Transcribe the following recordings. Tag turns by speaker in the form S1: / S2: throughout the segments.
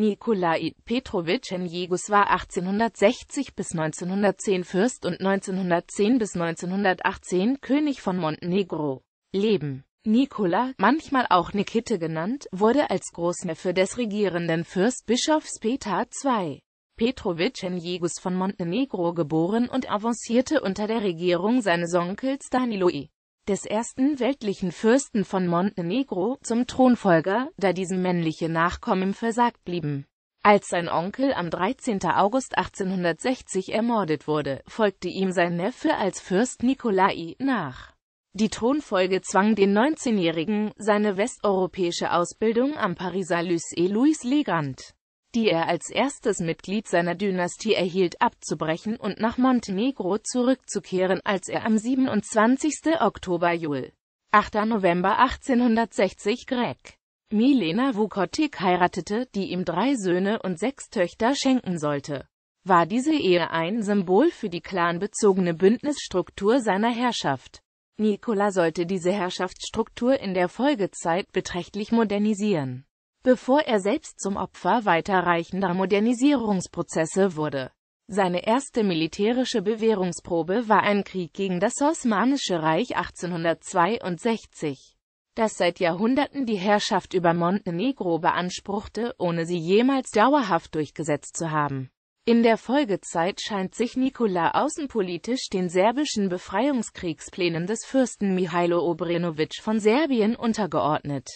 S1: Nikolai Petrovic Njegus war 1860 bis 1910 Fürst und 1910 bis 1918 König von Montenegro. Leben Nikola, manchmal auch Nikite genannt, wurde als Großneffe des regierenden Fürstbischofs Peter II. Petrovic Njegus von Montenegro geboren und avancierte unter der Regierung seines Onkels Danilo I des ersten weltlichen Fürsten von Montenegro, zum Thronfolger, da diesem männliche Nachkommen versagt blieben. Als sein Onkel am 13. August 1860 ermordet wurde, folgte ihm sein Neffe als Fürst Nikolai nach. Die Thronfolge zwang den 19-Jährigen, seine westeuropäische Ausbildung am Pariser Lycée Louis Legand die er als erstes Mitglied seiner Dynastie erhielt, abzubrechen und nach Montenegro zurückzukehren, als er am 27. Oktober Jul. 8. November 1860 Greg. Milena Vukotic heiratete, die ihm drei Söhne und sechs Töchter schenken sollte. War diese Ehe ein Symbol für die clanbezogene Bündnisstruktur seiner Herrschaft. Nikola sollte diese Herrschaftsstruktur in der Folgezeit beträchtlich modernisieren bevor er selbst zum Opfer weiterreichender Modernisierungsprozesse wurde. Seine erste militärische Bewährungsprobe war ein Krieg gegen das Osmanische Reich 1862, das seit Jahrhunderten die Herrschaft über Montenegro beanspruchte, ohne sie jemals dauerhaft durchgesetzt zu haben. In der Folgezeit scheint sich Nikola außenpolitisch den serbischen Befreiungskriegsplänen des Fürsten Mihailo Obrenović von Serbien untergeordnet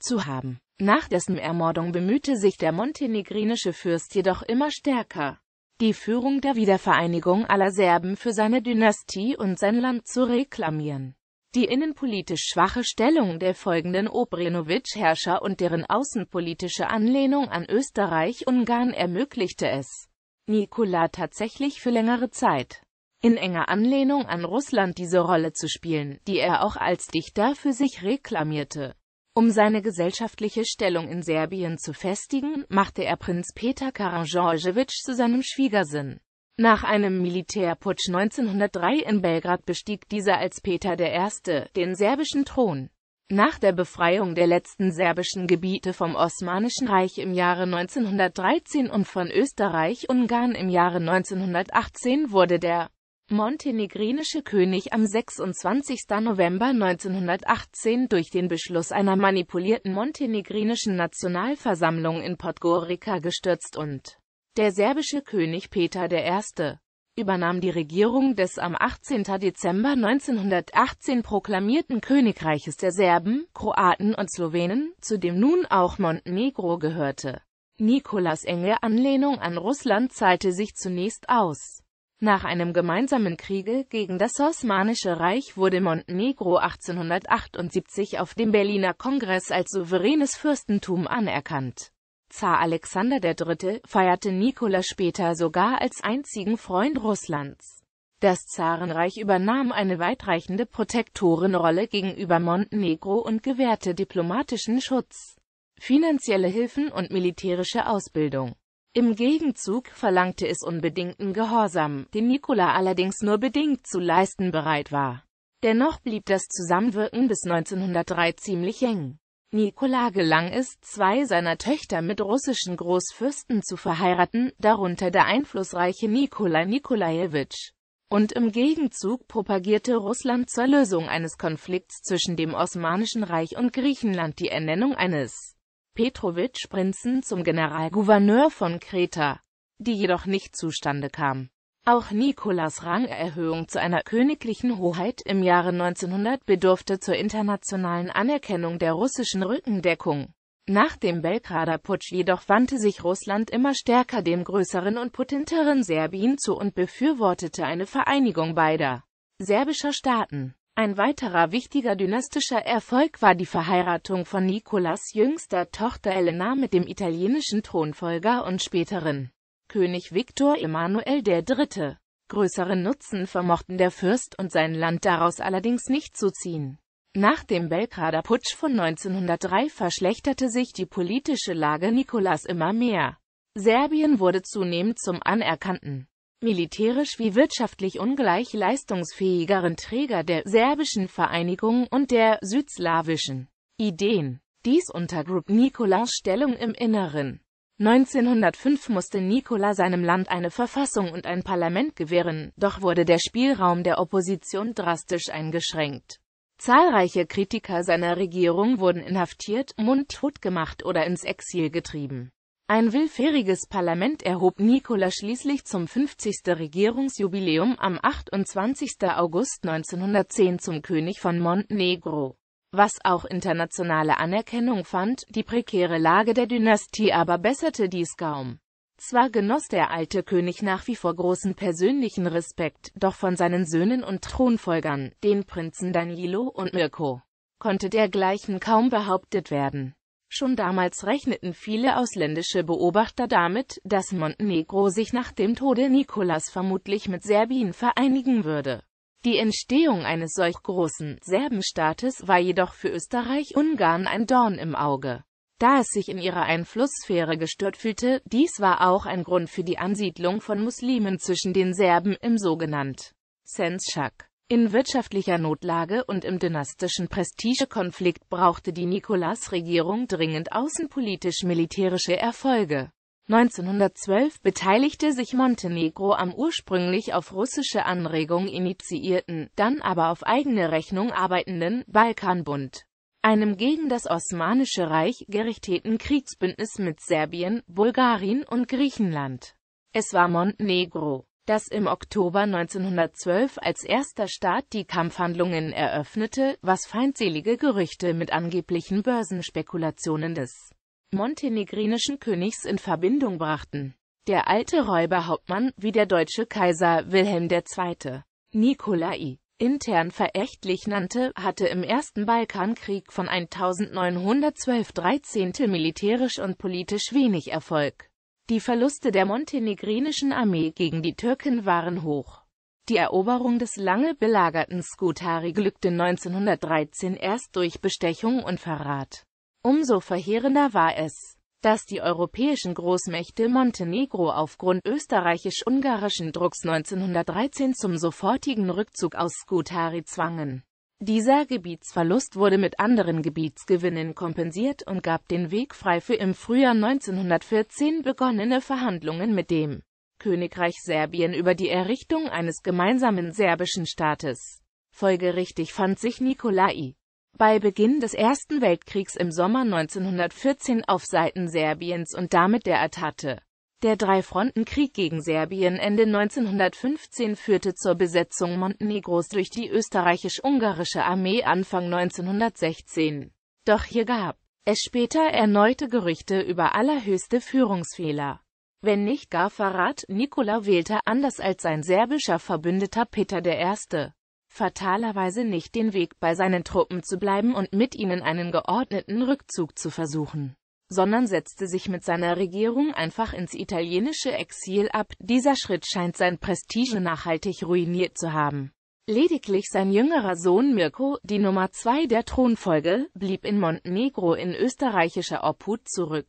S1: zu haben. Nach dessen Ermordung bemühte sich der montenegrinische Fürst jedoch immer stärker, die Führung der Wiedervereinigung aller Serben für seine Dynastie und sein Land zu reklamieren. Die innenpolitisch schwache Stellung der folgenden obrenovic herrscher und deren außenpolitische Anlehnung an Österreich-Ungarn ermöglichte es, Nikola tatsächlich für längere Zeit in enger Anlehnung an Russland diese Rolle zu spielen, die er auch als Dichter für sich reklamierte. Um seine gesellschaftliche Stellung in Serbien zu festigen, machte er Prinz Peter Karadžorđević zu seinem Schwiegersinn. Nach einem Militärputsch 1903 in Belgrad bestieg dieser als Peter I. den serbischen Thron. Nach der Befreiung der letzten serbischen Gebiete vom Osmanischen Reich im Jahre 1913 und von Österreich-Ungarn im Jahre 1918 wurde der montenegrinische König am 26. November 1918 durch den Beschluss einer manipulierten montenegrinischen Nationalversammlung in Podgorica gestürzt und der serbische König Peter I. übernahm die Regierung des am 18. Dezember 1918 proklamierten Königreiches der Serben, Kroaten und Slowenen, zu dem nun auch Montenegro gehörte. Nikolas enge Anlehnung an Russland zahlte sich zunächst aus. Nach einem gemeinsamen Kriege gegen das Osmanische Reich wurde Montenegro 1878 auf dem Berliner Kongress als souveränes Fürstentum anerkannt. Zar Alexander III. feierte Nikola später sogar als einzigen Freund Russlands. Das Zarenreich übernahm eine weitreichende Protektorenrolle gegenüber Montenegro und gewährte diplomatischen Schutz, finanzielle Hilfen und militärische Ausbildung. Im Gegenzug verlangte es unbedingten Gehorsam, den Nikola allerdings nur bedingt zu leisten bereit war. Dennoch blieb das Zusammenwirken bis 1903 ziemlich eng. Nikola gelang es, zwei seiner Töchter mit russischen Großfürsten zu verheiraten, darunter der einflussreiche Nikolai Nikolajewitsch. Und im Gegenzug propagierte Russland zur Lösung eines Konflikts zwischen dem Osmanischen Reich und Griechenland die Ernennung eines Petrovic Prinzen zum Generalgouverneur von Kreta, die jedoch nicht zustande kam. Auch Nikolas Rangerhöhung zu einer königlichen Hoheit im Jahre 1900 bedurfte zur internationalen Anerkennung der russischen Rückendeckung. Nach dem Belgrader Putsch jedoch wandte sich Russland immer stärker dem größeren und potenteren Serbien zu und befürwortete eine Vereinigung beider serbischer Staaten. Ein weiterer wichtiger dynastischer Erfolg war die Verheiratung von Nikolas jüngster Tochter Elena mit dem italienischen Thronfolger und späteren König Viktor Emanuel III. Größeren Nutzen vermochten der Fürst und sein Land daraus allerdings nicht zu ziehen. Nach dem Belgrader Putsch von 1903 verschlechterte sich die politische Lage Nikolas immer mehr. Serbien wurde zunehmend zum anerkannten militärisch wie wirtschaftlich ungleich leistungsfähigeren Träger der serbischen Vereinigung und der südslawischen Ideen. Dies untergrub Nikolaus Stellung im Inneren. 1905 musste Nikola seinem Land eine Verfassung und ein Parlament gewähren, doch wurde der Spielraum der Opposition drastisch eingeschränkt. Zahlreiche Kritiker seiner Regierung wurden inhaftiert, mundtot gemacht oder ins Exil getrieben. Ein willfähriges Parlament erhob Nikola schließlich zum 50. Regierungsjubiläum am 28. August 1910 zum König von Montenegro, was auch internationale Anerkennung fand, die prekäre Lage der Dynastie aber besserte dies kaum. Zwar genoss der alte König nach wie vor großen persönlichen Respekt, doch von seinen Söhnen und Thronfolgern, den Prinzen Danilo und Mirko, konnte dergleichen kaum behauptet werden. Schon damals rechneten viele ausländische Beobachter damit, dass Montenegro sich nach dem Tode Nikolas vermutlich mit Serbien vereinigen würde. Die Entstehung eines solch großen Serbenstaates war jedoch für Österreich-Ungarn ein Dorn im Auge. Da es sich in ihrer Einflusssphäre gestört fühlte, dies war auch ein Grund für die Ansiedlung von Muslimen zwischen den Serben im sogenannten Senschak. In wirtschaftlicher Notlage und im dynastischen Prestigekonflikt brauchte die nikolas regierung dringend außenpolitisch-militärische Erfolge. 1912 beteiligte sich Montenegro am ursprünglich auf russische Anregung initiierten, dann aber auf eigene Rechnung arbeitenden Balkanbund, einem gegen das Osmanische Reich gerichteten Kriegsbündnis mit Serbien, Bulgarien und Griechenland. Es war Montenegro, das im Oktober 1912 als erster Staat die Kampfhandlungen eröffnete, was feindselige Gerüchte mit angeblichen Börsenspekulationen des montenegrinischen Königs in Verbindung brachten. Der alte Räuberhauptmann, wie der deutsche Kaiser Wilhelm II. Nikolai intern verächtlich nannte, hatte im Ersten Balkankrieg von 1912 13. militärisch und politisch wenig Erfolg. Die Verluste der montenegrinischen Armee gegen die Türken waren hoch. Die Eroberung des lange belagerten Skutari glückte 1913 erst durch Bestechung und Verrat. Umso verheerender war es, dass die europäischen Großmächte Montenegro aufgrund österreichisch-ungarischen Drucks 1913 zum sofortigen Rückzug aus Skutari zwangen dieser Gebietsverlust wurde mit anderen Gebietsgewinnen kompensiert und gab den Weg frei für im Frühjahr 1914 begonnene Verhandlungen mit dem Königreich Serbien über die Errichtung eines gemeinsamen serbischen Staates. Folgerichtig fand sich Nikolai bei Beginn des Ersten Weltkriegs im Sommer 1914 auf Seiten Serbiens und damit der Atate. Der Dreifrontenkrieg gegen Serbien Ende 1915 führte zur Besetzung Montenegros durch die österreichisch-ungarische Armee Anfang 1916. Doch hier gab es später erneute Gerüchte über allerhöchste Führungsfehler. Wenn nicht gar Verrat, Nikola wählte, anders als sein serbischer Verbündeter Peter I., fatalerweise nicht den Weg bei seinen Truppen zu bleiben und mit ihnen einen geordneten Rückzug zu versuchen sondern setzte sich mit seiner Regierung einfach ins italienische Exil ab. Dieser Schritt scheint sein Prestige nachhaltig ruiniert zu haben. Lediglich sein jüngerer Sohn Mirko, die Nummer zwei der Thronfolge, blieb in Montenegro in österreichischer Obhut zurück.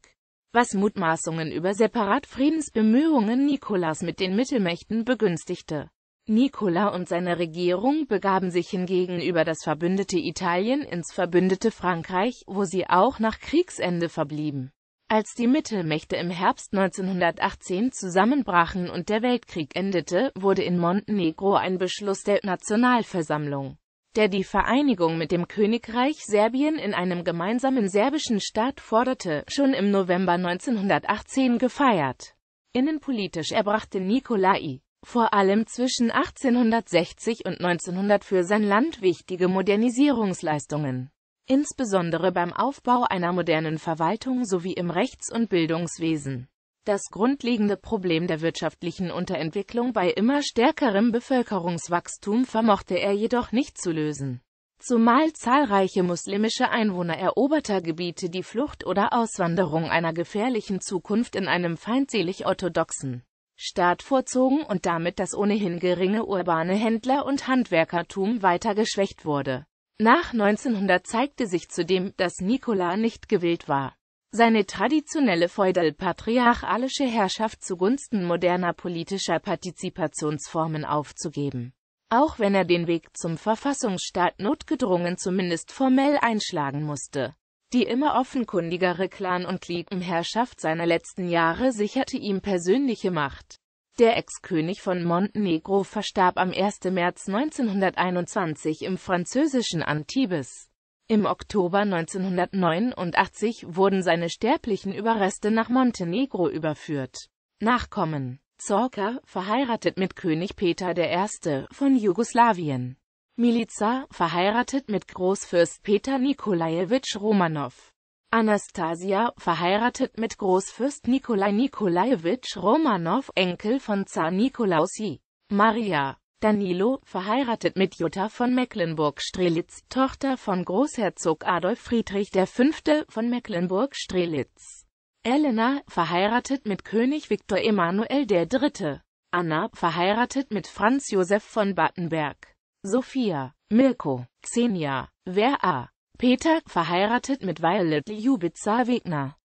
S1: Was Mutmaßungen über Separatfriedensbemühungen Nikolas mit den Mittelmächten begünstigte. Nicola und seine Regierung begaben sich hingegen über das verbündete Italien ins verbündete Frankreich, wo sie auch nach Kriegsende verblieben. Als die Mittelmächte im Herbst 1918 zusammenbrachen und der Weltkrieg endete, wurde in Montenegro ein Beschluss der Nationalversammlung, der die Vereinigung mit dem Königreich Serbien in einem gemeinsamen serbischen Staat forderte, schon im November 1918 gefeiert. Innenpolitisch erbrachte Nikolai vor allem zwischen 1860 und 1900 für sein Land wichtige Modernisierungsleistungen. Insbesondere beim Aufbau einer modernen Verwaltung sowie im Rechts- und Bildungswesen. Das grundlegende Problem der wirtschaftlichen Unterentwicklung bei immer stärkerem Bevölkerungswachstum vermochte er jedoch nicht zu lösen. Zumal zahlreiche muslimische Einwohner eroberter Gebiete die Flucht oder Auswanderung einer gefährlichen Zukunft in einem feindselig orthodoxen Staat vorzogen und damit das ohnehin geringe urbane Händler- und Handwerkertum weiter geschwächt wurde. Nach 1900 zeigte sich zudem, dass Nikola nicht gewillt war, seine traditionelle feudal-patriarchalische Herrschaft zugunsten moderner politischer Partizipationsformen aufzugeben. Auch wenn er den Weg zum Verfassungsstaat notgedrungen zumindest formell einschlagen musste. Die immer offenkundigere Clan- und Klikenherrschaft seiner letzten Jahre sicherte ihm persönliche Macht. Der Ex-König von Montenegro verstarb am 1. März 1921 im französischen Antibes. Im Oktober 1989 wurden seine sterblichen Überreste nach Montenegro überführt. Nachkommen Zorka, verheiratet mit König Peter I. von Jugoslawien Milica, verheiratet mit Großfürst Peter Nikolajewitsch Romanow. Anastasia, verheiratet mit Großfürst Nikolai Nikolajewitsch Romanow, Enkel von Zar Nikolausi. Maria, Danilo, verheiratet mit Jutta von Mecklenburg-Strelitz, Tochter von Großherzog Adolf Friedrich V. von Mecklenburg-Strelitz. Elena, verheiratet mit König Viktor Emanuel III. Anna, verheiratet mit Franz Josef von Battenberg. Sophia, Mirko, Xenia, Vera, Peter, verheiratet mit Violet Ljubica Wegner.